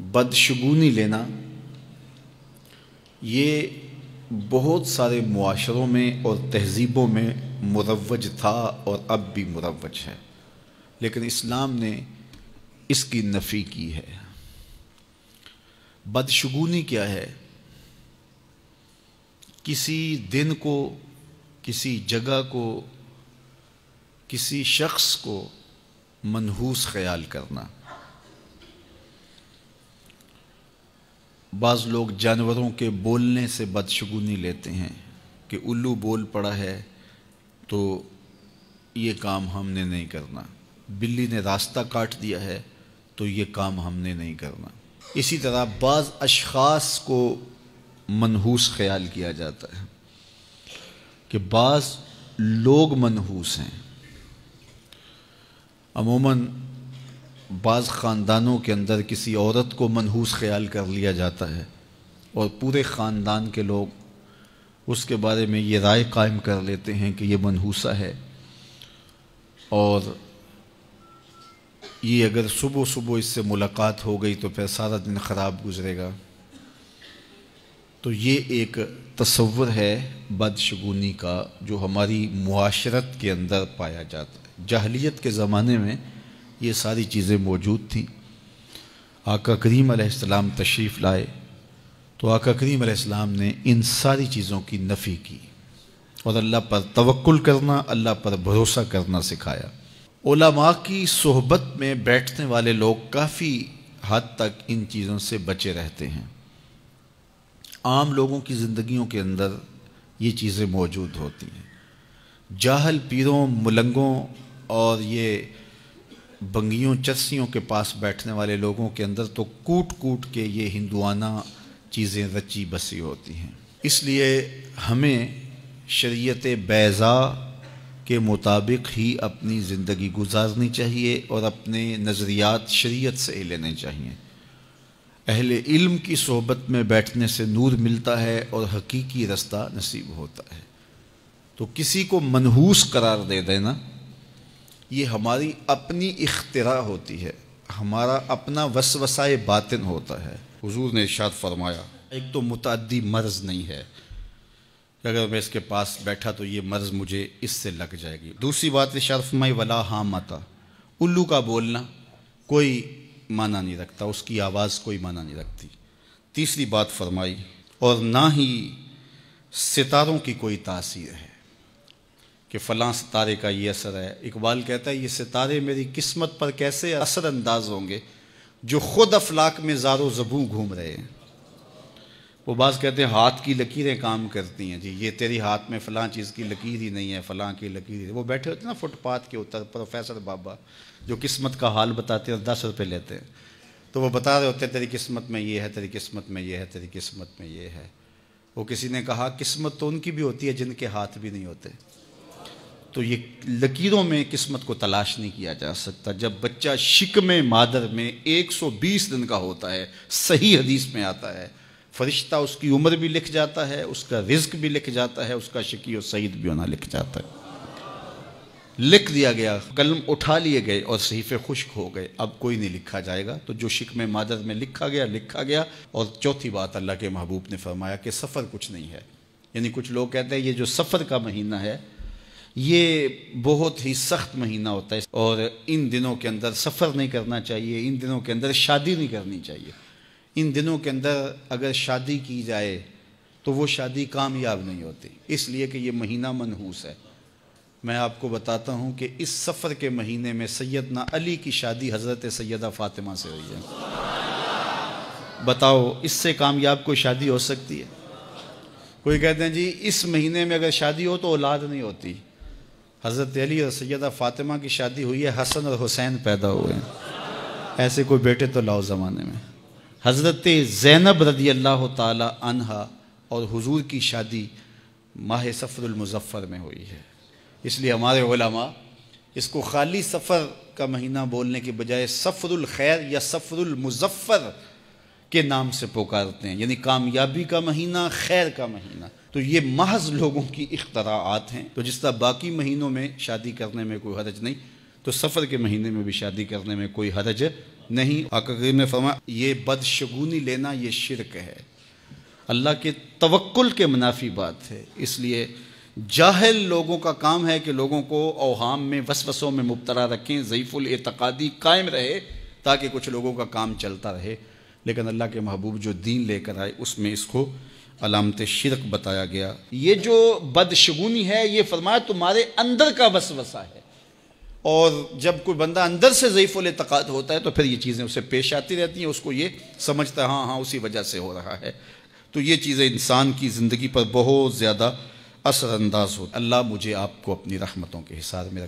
बदशगुनी लेना ये बहुत सारे मुआरों में और तहज़ीबों में मुरवज था और अब भी मुरवज है लेकिन इस्लाम ने इसकी नफ़ी की है बदशगुनी क्या है किसी दिन को किसी जगह को किसी शख्स को मनहूस ख्याल करना बाज़ लोग जानवरों के बोलने से बदशगुनी लेते हैं कि उल्लू बोल पड़ा है तो ये काम हमने नहीं करना बिल्ली ने रास्ता काट दिया है तो ये काम हमने नहीं करना इसी तरह बाज़ अशास को मनहूस ख्याल किया जाता है कि बाज़ लोग मनहूस हैं अमूमन बाज़ ख़ानदानों के अंदर किसी औरत को मनहूस ख्याल कर लिया जाता है और पूरे ख़ानदान के लोग उसके बारे में ये राय कायम कर लेते हैं कि ये मनहूसा है और ये अगर सुबह सुबह इससे मुलाकात हो गई तो फिर सारा दिन ख़राब गुजरेगा तो ये एक तस्वर है बदशगुनी का जो हमारी माशरत के अंदर पाया जाता है जहलीत के ज़माने में ये सारी चीज़ें मौजूद थीं आका करीम आसमाम तशरीफ़ लाए तो आका करीम आसमाम ने इन सारी चीज़ों की नफ़ी की और अल्लाह पर तवक्ल करना अल्लाह पर भरोसा करना सिखाया ओलामा की सोहबत में बैठने वाले लोग काफ़ी हद तक इन चीज़ों से बचे रहते हैं आम लोगों की ज़िंदगियों के अंदर ये चीज़ें मौजूद होती हैं जाहल पीरों मुलंगों और ये बंगियों चस्सियों के पास बैठने वाले लोगों के अंदर तो कूट कूट के ये हिंदुआना चीज़ें रची बसी होती हैं इसलिए हमें शरीयत बैज़ा के मुताबिक ही अपनी ज़िंदगी गुजारनी चाहिए और अपने नज़रियात शरीयत से लेने चाहिए अहल इल्म की सोहबत में बैठने से नूर मिलता है और हकीकी रास्ता नसीब होता है तो किसी को मनहूस करार दे देना ये हमारी अपनी इख्तरा होती है हमारा अपना वसवसाए बातिन होता है हुजूर ने इर्शाद फरमाया एक तो मुतदी मर्ज़ नहीं है अगर मैं इसके पास बैठा तो ये मर्ज़ मुझे इससे लग जाएगी दूसरी बात इर्शाद फरमाई वला हाँ माता उल्लू का बोलना कोई माना नहीं रखता उसकी आवाज़ कोई माना नहीं रखती तीसरी बात फरमाई और ना ही सितारों की कोई तासीर है कि फ़लाँ सितारे का ये असर है इकबाल कहता है ये सितारे मेरी किस्मत पर कैसे असर अंदाज होंगे जो ख़ुद अफलाक में ज़ारो ज़बू घूम रहे हैं वो बाज़ कहते हैं हाथ की लकीरें काम करती हैं जी ये तेरी हाथ में फ़लाँ चीज़ की लकीर ही नहीं है फ़लाँ की लकीर ही वो बैठे होते हैं ना फुटपाथ के उतर प्रोफेसर बाबा जो किस्मत का हाल बताते हैं दस रुपये लेते हैं तो वो बता रहे होते हैं तेरी किस्मत में ये है तेरी किस्मत में ये है तेरी किस्मत में ये है वो किसी ने कहा किस्मत तो उनकी भी होती है जिनके हाथ भी नहीं होते तो ये लकीरों में किस्मत को तलाश नहीं किया जा सकता जब बच्चा शिक में मादर में 120 दिन का होता है सही हदीस में आता है फरिश्ता उसकी उम्र भी लिख जाता है उसका रिज्क भी लिख जाता है उसका शिकी और सईद भी होना लिख जाता है लिख दिया गया कलम उठा लिए गए और सहीफे खुश्क हो गए अब कोई नहीं लिखा जाएगा तो जो शिक में मादर में लिखा गया लिखा गया और चौथी बात अल्लाह के महबूब ने फरमाया कि सफ़र कुछ नहीं है यानी कुछ लोग कहते हैं ये जो सफ़र का महीना है ये बहुत ही सख्त महीना होता है और इन दिनों के अंदर सफ़र नहीं करना चाहिए इन दिनों के अंदर शादी नहीं करनी चाहिए इन दिनों के अंदर अगर शादी की जाए तो वो शादी कामयाब नहीं होती इसलिए कि ये महीना मनहूस है मैं आपको बताता हूँ कि इस सफ़र के महीने में सैदना अली की शादी हज़रत सैदा फ़ातिमा से हुई है बताओ इससे कामयाब कोई शादी हो सकती है कोई कहते हैं जी इस महीने में अगर शादी हो तो औलाद नहीं होती हज़रत अली और सैदा फ़ातिमा की शादी हुई है हसन और हुसैन पैदा हुए हैं ऐसे कोई बेटे तो लाओ ज़माने में हज़रत ज़ैनब रदी अल्लाह तहा और हजूर की शादी माह सफ़रमज़फ़र में हुई है इसलिए हमारे ओलामा इसको खाली सफ़र का महीना बोलने के बजाय सफ़रखैर या सफ़रमज़फ़र के नाम से पुकारते हैं यानी कामयाबी का महीना खैर का महीना तो ये महज लोगों की इख्तरात हैं तो जिस तरह बाकी महीनों में शादी करने में कोई हरज नहीं तो सफ़र के महीने में भी शादी करने में कोई हरज नहीं आकर ने फरमा ये बदशगुनी लेना ये शिरक है अल्लाह के तवक्ल के मुनाफी बात है इसलिए जाहल लोगों का काम है कि लोगों को अवहाम में वसवसों में मुबतला रखें ज़यीफ़ुल एतकादी कायम रहे ताकि कुछ लोगों का काम चलता रहे लेकिन अल्लाह के महबूब जो दीन लेकर आए उसमें इसको अलामत शिरक बताया गया ये जो बदशगुनी है ये फरमाया तुम्हारे अंदर का वसवसा है और जब कोई बंदा अंदर से ज़यफ़ तकात होता है तो फिर ये चीज़ें उसे पेश आती रहती हैं उसको ये समझता है हाँ हाँ उसी वजह से हो रहा है तो ये चीज़ें इंसान की ज़िंदगी पर बहुत ज़्यादा असरअंदाज हो अल्लाह मुझे आपको अपनी रहमतों के हिसार में रख